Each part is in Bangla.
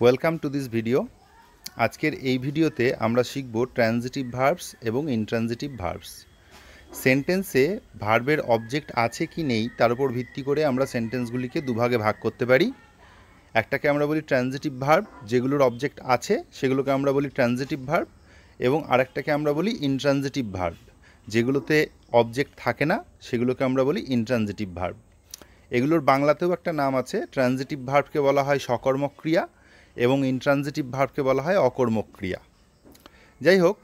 ওয়েলকাম টু দিস ভিডিও আজকের এই ভিডিওতে আমরা শিখব ট্রানজিটিভ ভার্বস এবং ইনট্রানজিটিভ ভার্বস সেন্টেন্সে ভার্বের অবজেক্ট আছে কি নেই তার উপর ভিত্তি করে আমরা সেন্টেন্সগুলিকে দুভাগে ভাগ করতে পারি একটাকে আমরা বলি ট্রানজিটিভ ভার্ব যেগুলোর অবজেক্ট আছে সেগুলোকে আমরা বলি ট্রানজিটিভ ভার্ব এবং আরেকটাকে আমরা বলি ইনট্রানজিটিভ ভার্ব যেগুলোতে অবজেক্ট থাকে না সেগুলোকে আমরা বলি ইনট্রানজিটিভ ভার্ব এগুলোর বাংলাতেও একটা নাম আছে ট্রানজিটিভ ভার্বকে বলা হয় সকর্মক্রিয়া এবং ইনট্রানজিটিভ ভার্বকে বলা হয় অকর্মক্রিয়া যাই হোক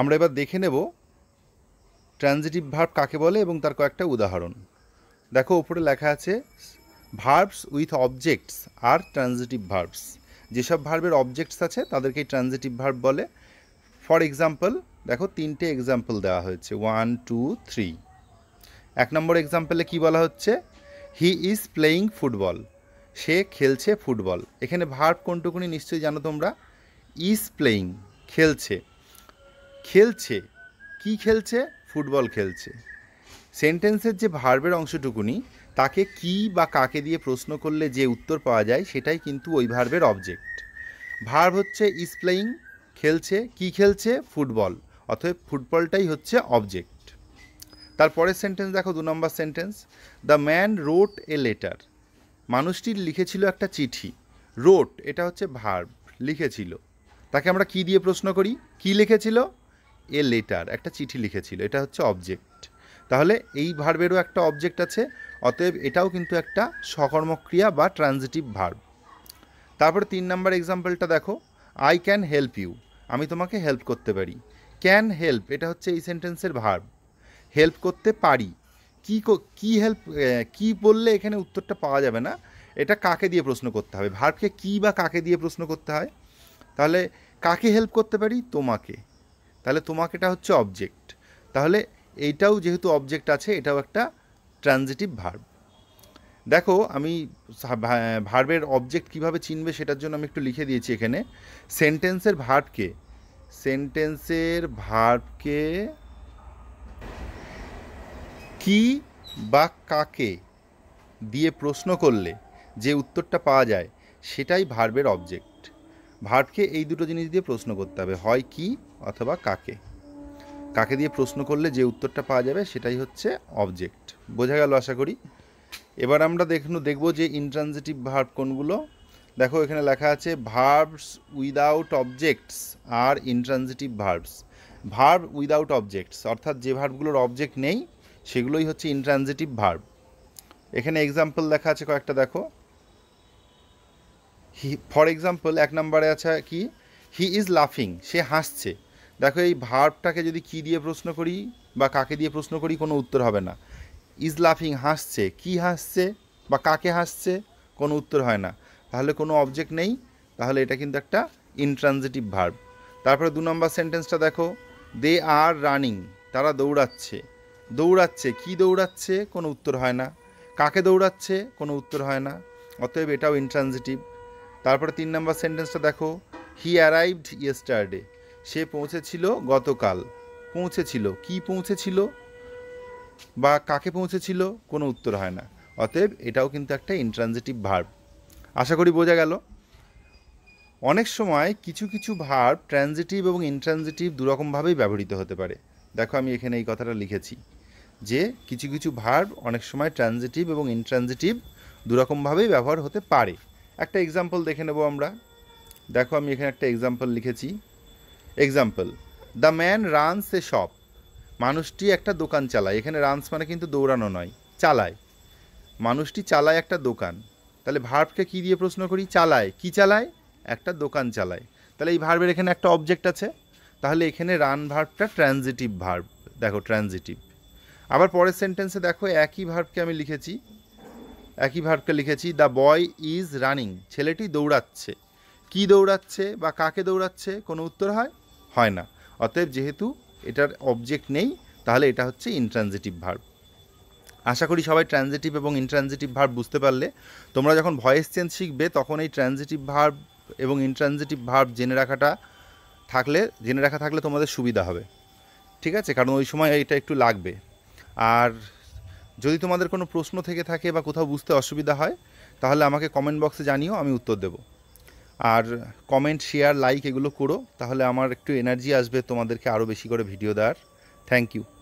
আমরা এবার দেখে নেব ট্রানজিটিভ ভার্ব কাকে বলে এবং তার কয়েকটা উদাহরণ দেখো ওপরে লেখা আছে ভার্বস উইথ অবজেক্টস আর ট্রানজিটিভ ভার্বস যেসব ভার্বের অবজেক্টস আছে তাদেরকেই ট্রানজিটিভ ভার্ব বলে ফর এক্সাম্পল দেখো তিনটে এক্সাম্পল দেওয়া হয়েছে ওয়ান টু থ্রি এক নম্বর এক্সাম্পলে কি বলা হচ্ছে হি ইজ প্লেয়িং ফুটবল সে খেলছে ফুটবল এখানে ভার্ব কোনটুকুনি নিশ্চয়ই জানো তোমরা ইজ প্লেয়িং খেলছে খেলছে কি খেলছে ফুটবল খেলছে সেন্টেন্সের যে ভার্বের অংশটুকুনি তাকে কি বা কাকে দিয়ে প্রশ্ন করলে যে উত্তর পাওয়া যায় সেটাই কিন্তু ওই ভার্বের অবজেক্ট ভার্ব হচ্ছে ইজ প্লেয়িং খেলছে কি খেলছে ফুটবল অতএব ফুটবলটাই হচ্ছে অবজেক্ট তারপরের সেন্টেন্স দেখো দু নম্বর sentence the man wrote a letter মানুষটি লিখেছিল একটা চিঠি রোট এটা হচ্ছে ভার্ব লিখেছিল তাকে আমরা কি দিয়ে প্রশ্ন করি কি লিখেছিল এ লেটার একটা চিঠি লিখেছিল এটা হচ্ছে অবজেক্ট তাহলে এই ভার্বেরও একটা অবজেক্ট আছে অতএব এটাও কিন্তু একটা সকর্মক্রিয়া বা ট্রানজিটিভ ভার্ব তারপর তিন নম্বর এক্সাম্পলটা দেখো আই ক্যান হেল্প ইউ আমি তোমাকে হেল্প করতে পারি ক্যান হেল্প এটা হচ্ছে এই সেন্টেন্সের ভার্ব হেল্প করতে পারি কি কি হেল্প কি বললে এখানে উত্তরটা পাওয়া যাবে না এটা কাকে দিয়ে প্রশ্ন করতে হবে ভার্বকে কি বা কাকে দিয়ে প্রশ্ন করতে হয় তাহলে কাকে হেল্প করতে পারি তোমাকে তাহলে তোমাকেটা হচ্ছে অবজেক্ট তাহলে এইটাও যেহেতু অবজেক্ট আছে এটাও একটা ট্রানজিটিভ ভার্ব দেখো আমি ভার্বের অবজেক্ট কিভাবে চিনবে সেটার জন্য আমি একটু লিখে দিয়েছি এখানে সেন্টেন্সের ভার্বকে সেন্টেন্সের ভার্বকে কি বা কাকে দিয়ে প্রশ্ন করলে যে উত্তরটা পাওয়া যায় সেটাই ভার্বের অবজেক্ট ভার্বকে এই দুটো জিনিস দিয়ে প্রশ্ন করতে হবে হয় কি অথবা কাকে কাকে দিয়ে প্রশ্ন করলে যে উত্তরটা পাওয়া যাবে সেটাই হচ্ছে অবজেক্ট বোঝা গেল আশা করি এবার আমরা দেখুন দেখব যে ইন্ট্রানজিটিভ ভার্ব কোনগুলো দেখো এখানে লেখা আছে ভার্বস উইদাউট অবজেক্টস আর intransitive verbs verb without objects অর্থাৎ যে ভার্বগুলোর অবজেক্ট নেই সেগুলোই হচ্ছে ইনট্রানজিটিভ ভার্ব এখানে এক্সাম্পল লেখা আছে কয়েকটা দেখো হি ফর এক্সাম্পল এক নম্বরে আছে কি হি ইজ লাফিং সে হাসছে দেখো এই ভার্বটাকে যদি কি দিয়ে প্রশ্ন করি বা কাকে দিয়ে প্রশ্ন করি কোনো উত্তর হবে না ইজ লাফিং হাসছে কি হাসছে বা কাকে হাসছে কোনো উত্তর হয় না তাহলে কোনো অবজেক্ট নেই তাহলে এটা কিন্তু একটা ইনট্রানজিটিভ ভার্ব তারপরে দু নম্বর সেন্টেন্সটা দেখো দে আর রানিং তারা দৌড়াচ্ছে দৌড়াচ্ছে কি দৌড়াচ্ছে কোনো উত্তর হয় না কাকে দৌড়াচ্ছে কোনো উত্তর হয় না অতএব এটাও ইনট্রানজিটিভ তারপরে তিন নম্বর সেন্টেন্সটা দেখো হি অ্যারাইভড ইয়েস্টারডে সে পৌঁছেছিল গতকাল পৌঁছেছিল কি পৌঁছেছিল বা কাকে পৌঁছেছিল কোনো উত্তর হয় না অতএব এটাও কিন্তু একটা ইনট্রানজিটিভ ভার্ব আশা করি বোঝা গেল অনেক সময় কিছু কিছু ভার্ব ট্রানজিটিভ এবং ইনট্রানজিটিভ দুরকমভাবেই ব্যবহৃত হতে পারে দেখো আমি এখানে এই কথাটা লিখেছি যে কিছু কিছু ভার্ব অনেক সময় ট্রানজিটিভ এবং ইনট্রানজিটিভ দুরকমভাবেই ব্যবহার হতে পারে একটা এক্সাম্পল দেখে নেব আমরা দেখো আমি এখানে একটা এক্সাম্পল লিখেছি example the man runs a shop মানুষটি একটা দোকান চালায় এখানে রানস মানে কিন্তু দৌড়ানো নয় চালায় মানুষটি চালায় একটা দোকান তাহলে ভার্বকে কি দিয়ে প্রশ্ন করি চালায় কি চালায় একটা দোকান চালায় তাহলে এই ভার্বের এখানে একটা অবজেক্ট আছে তাহলে এখানে রান ভার্বটা ট্রানজিটিভ ভার্ব দেখো ট্রানজিটিভ আবার পরের সেন্টেন্সে দেখো একই ভার্বকে আমি লিখেছি একই ভার্বকে লিখেছি দ্য বয় ইজ রানিং ছেলেটি দৌড়াচ্ছে কি দৌড়াচ্ছে বা কাকে দৌড়াচ্ছে কোনো উত্তর হয় হয় না অতএব যেহেতু এটার অবজেক্ট নেই তাহলে এটা হচ্ছে ইনট্রানজিটিভ ভার্ব আশা করি সবাই ট্রানজিটিভ এবং ইনট্রানজিটিভ ভার্ব বুঝতে পারলে তোমরা যখন ভয়েস চেঞ্জ শিখবে তখন এই ট্রানজিটিভ ভার্ব এবং ইনট্রানজিটিভ ভার্ব জেনে রাখাটা থাকলে জেনে রাখা থাকলে তোমাদের সুবিধা হবে ঠিক আছে কারণ ওই সময় এটা একটু লাগবে আর যদি তোমাদের কোনো প্রশ্ন থেকে থাকে বা কোথাও বুঝতে অসুবিধা হয় তাহলে আমাকে কমেন্ট বক্সে জানিও আমি উত্তর দেব আর কমেন্ট শেয়ার লাইক এগুলো করো তাহলে আমার একটু এনার্জি আসবে তোমাদেরকে আরও বেশি করে ভিডিও দেওয়ার থ্যাংক ইউ